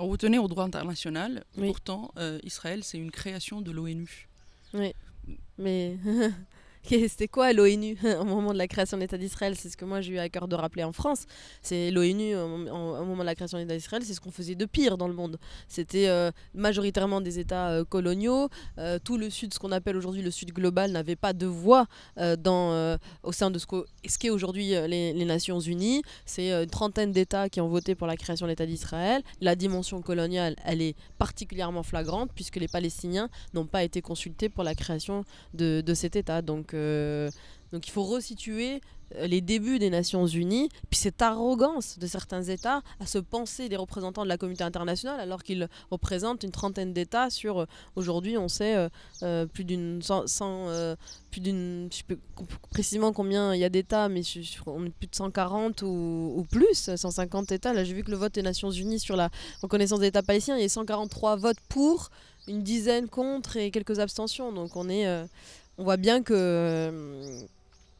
On retenait au droit international. Pourtant, euh, Israël, c'est une création de l'ONU. Oui, mais C'était quoi l'ONU au moment de la création de l'État d'Israël C'est ce que moi j'ai eu à cœur de rappeler en France. C'est l'ONU euh, au moment de la création de l'État d'Israël, c'est ce qu'on faisait de pire dans le monde. C'était euh, majoritairement des États euh, coloniaux. tout le Sud, ce qu'on appelle aujourd'hui le Sud global, n'avait pas de voix dans, au sein de ce qu'est aujourd'hui les, Nations Unies. C'est une trentaine d'États qui ont voté pour la création de l'État d'Israël. La dimension coloniale, elle est particulièrement flagrante puisque les Palestiniens n'ont pas été consultés pour la création de, de cet État. Donc donc il faut resituer euh, les débuts des Nations Unies, puis cette arrogance de certains États à se penser des représentants de la communauté internationale alors qu'ils représentent une trentaine d'États sur, euh, aujourd'hui on sait, euh, plus d'une, euh, plus d'une, je précisément combien il y a d'États, mais on est plus de 140 ou, plus, 150 États. Là j'ai vu que le vote des Nations Unies sur la reconnaissance des États palestiniens, il y a 143 votes pour, une dizaine contre et quelques abstentions, donc on est on voit bien que euh,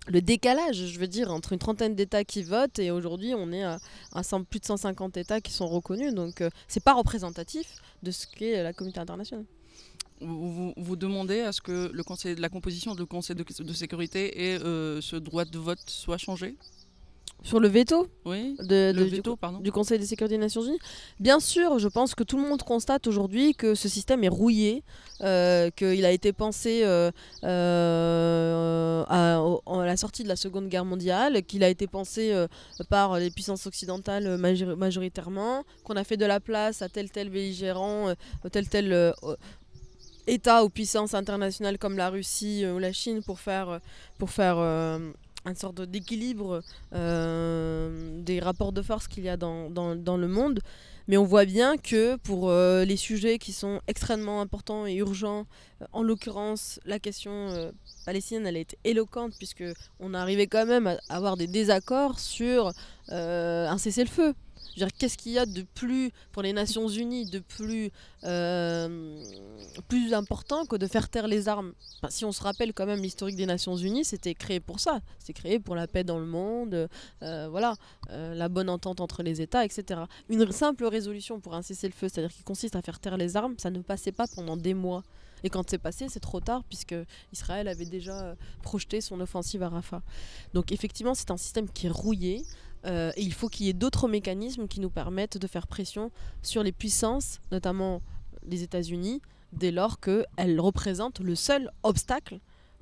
le décalage, je veux dire, entre une trentaine d'États qui votent et aujourd'hui on est à, plus de 150 États qui sont reconnus. Donc euh, c'est pas représentatif de ce qu'est la communauté internationale. Vous, demandez à ce que le conseil, la composition du Conseil de, sécurité et euh, ce droit de vote soit changé sur le veto, oui, du, Conseil de sécurité des Nations Unies. Bien sûr, je pense que tout le monde constate aujourd'hui que ce système est rouillé, euh, qu'il a été pensé euh, euh, à, la sortie de la Seconde Guerre mondiale, qu'il a été pensé par les puissances occidentales majoritairement, qu'on a fait de la place à tel tel belligérant, tel tel... État ou puissances internationales comme la Russie ou la Chine pour faire, pour faire une sorte d'équilibre euh, des rapports de force qu'il y a dans, le monde. Mais on voit bien que pour euh, les sujets qui sont extrêmement importants et urgents, euh, en l'occurrence la question palestinienne, elle est éloquente puisque on arrivait quand même à avoir des désaccords sur un cessez-le-feu qu'est-ce qu'il y a de plus pour les Nations Unies de plus euh, plus important que de faire taire les armes Si on se rappelle quand même l'historique des Nations Unies, c'était créé pour ça. C'est créé pour la paix dans le monde, euh, voilà, euh, la bonne entente entre les États, etc. Une simple résolution pour un cessez-le-feu, c'est-à-dire qui consiste à faire taire les armes, ça ne passait pas pendant des mois. Et quand c'est passé, c'est trop tard puisque Israël avait déjà projeté son offensive à Rafah. Donc effectivement, c'est un système qui est rouillé, euh, il faut qu'il y ait d'autres mécanismes qui nous permettent de faire pression sur les puissances, notamment les États-Unis, dès lors qu'elles représentent le seul obstacle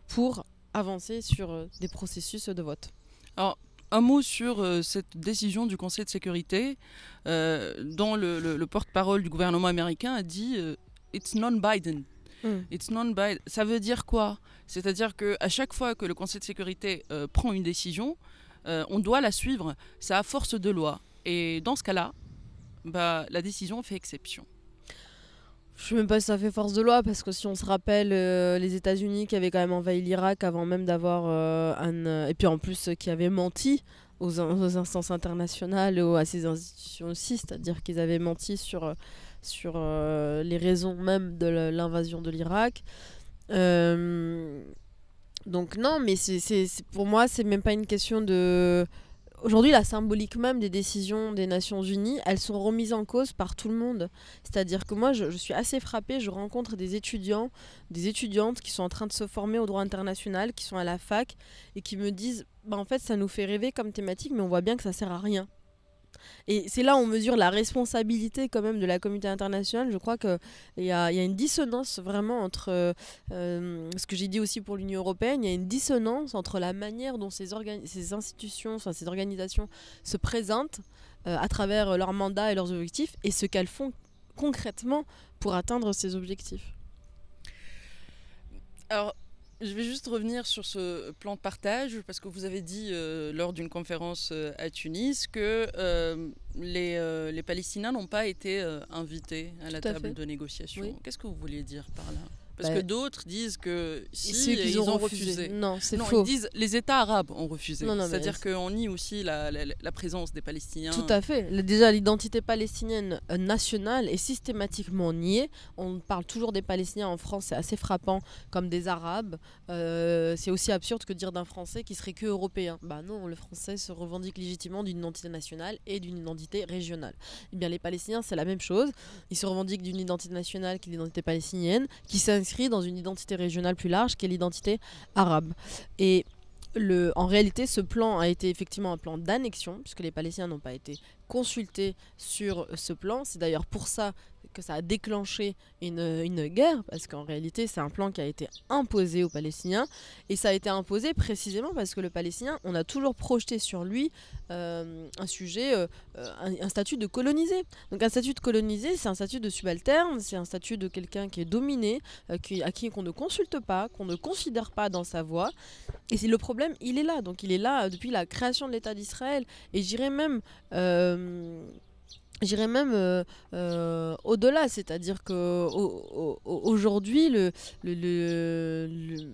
pour avancer sur euh, des processus de vote. Alors, un mot sur euh, cette décision du Conseil de sécurité, dont le, porte-parole du gouvernement américain a dit It's non-Biden. Hmm. It's non-Biden. Ça veut dire quoi C'est-à-dire qu'à chaque fois que le Conseil de sécurité prend une décision, euh, on doit la suivre, ça a force de loi. Et dans ce cas-là, bah, la décision fait exception. Je ne sais même pas si ça fait force de loi, parce que si on se rappelle euh, les États-Unis qui avaient quand même envahi l'Irak avant même d'avoir euh, un. Et puis en plus, qui avaient menti aux, instances internationales, aux, à ces institutions aussi, c'est-à-dire qu'ils avaient menti sur, sur les raisons même de l'invasion de l'Irak. Donc non, mais c'est pour moi, c'est même pas une question de... Aujourd'hui, la symbolique même des décisions des Nations Unies, elles sont remises en cause par tout le monde. C'est-à-dire que moi, je, suis assez frappée, je rencontre des étudiants, des étudiantes qui sont en train de se former au droit international, qui sont à la fac, et qui me disent, bah, en fait, ça nous fait rêver comme thématique, mais on voit bien que ça sert à rien. Et c'est là où on mesure la responsabilité quand même de la communauté internationale. Je crois qu'il y a, y a, une dissonance vraiment entre euh, ce que j'ai dit aussi pour l'Union européenne, il y a une dissonance entre la manière dont ces, institutions, ces organisations se présentent euh, à travers leur mandat et leurs objectifs et ce qu'elles font concrètement pour atteindre ces objectifs. Alors, je vais juste revenir sur ce plan de partage, parce que vous avez dit euh, lors d'une conférence euh, à Tunis que euh, euh, les, Palestiniens n'ont pas été euh, invités à la table de négociation. Qu'est-ce que vous vouliez dire par là parce bah, que d'autres disent que si, ils, ont, refusé. Non, c'est faux. Ils disent les États arabes ont refusé. C'est-à-dire qu'on nie aussi la, présence des Palestiniens. Tout à fait. Déjà, l'identité palestinienne euh, nationale est systématiquement niée. On parle toujours des Palestiniens en France, c'est assez frappant, comme des Arabes. c'est aussi absurde que dire d'un Français qui serait que européen. Bah non, le Français se revendique légitimement d'une identité nationale et d'une identité régionale. Et eh bien les Palestiniens, c'est la même chose. Ils se revendiquent d'une identité nationale qui est l'identité palestinienne, qui s'inscrit dans une identité régionale plus large qui est l'identité arabe. Et le, en réalité, ce plan a été effectivement un plan d'annexion, puisque les Palestiniens n'ont pas été consultés sur ce plan. C'est d'ailleurs pour ça que ça a déclenché une, guerre, parce qu'en réalité, c'est un plan qui a été imposé aux Palestiniens. Et ça a été imposé précisément parce que le Palestinien, on a toujours projeté sur lui euh, un sujet, euh, un, statut de colonisé. Donc un statut de colonisé, c'est un statut de subalterne, c'est un statut de quelqu'un qui est dominé, euh, qui, à qui qu'on ne consulte pas, qu'on ne considère pas dans sa voix. Et le problème, il est là. Donc il est là depuis la création de l'État d'Israël. Et j'irais même J'irais même euh, euh, au-delà, c'est-à-dire qu'aujourd'hui, le, le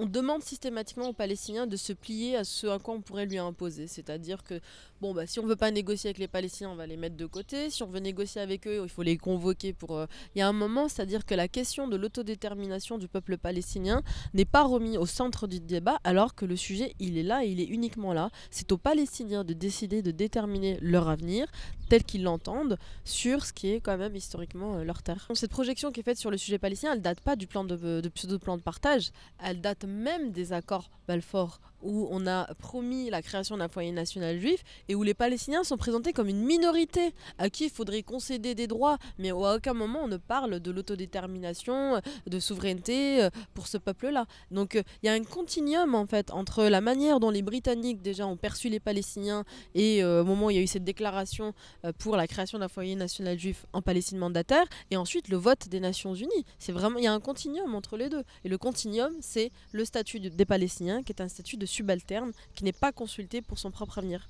on demande systématiquement aux Palestiniens de se plier à ce à quoi on pourrait lui imposer. C'est-à-dire que, bon, bah, si on veut pas négocier avec les Palestiniens, on va les mettre de côté. Si on veut négocier avec eux, il faut les convoquer pour. Euh, il y a un moment, c'est-à-dire que la question de l'autodétermination du peuple palestinien n'est pas remise au centre du débat, alors que le sujet, il est là et il est uniquement là. C'est aux Palestiniens de décider de déterminer leur avenir tel qu'ils l'entendent sur ce qui est quand même historiquement euh, leur terre. cette projection qui est faite sur le sujet palestinien, elle date pas du plan de, euh, de pseudo-plan de partage. Elle date même des accords Balfour où on a promis la création d'un foyer national juif et où les Palestiniens sont présentés comme une minorité à qui il faudrait concéder des droits, mais à aucun moment on ne parle de l'autodétermination, de souveraineté euh, pour ce peuple-là. Donc euh, il y a un continuum en fait entre la manière dont les Britanniques déjà ont perçu les Palestiniens et euh, au moment où il y a eu cette déclaration pour la création d'un foyer national juif en Palestine mandataire et ensuite le vote des Nations Unies. C'est vraiment il y a un continuum entre les deux et le continuum c'est le statut des Palestiniens qui est un statut de subalterne qui n'est pas consulté pour son propre avenir.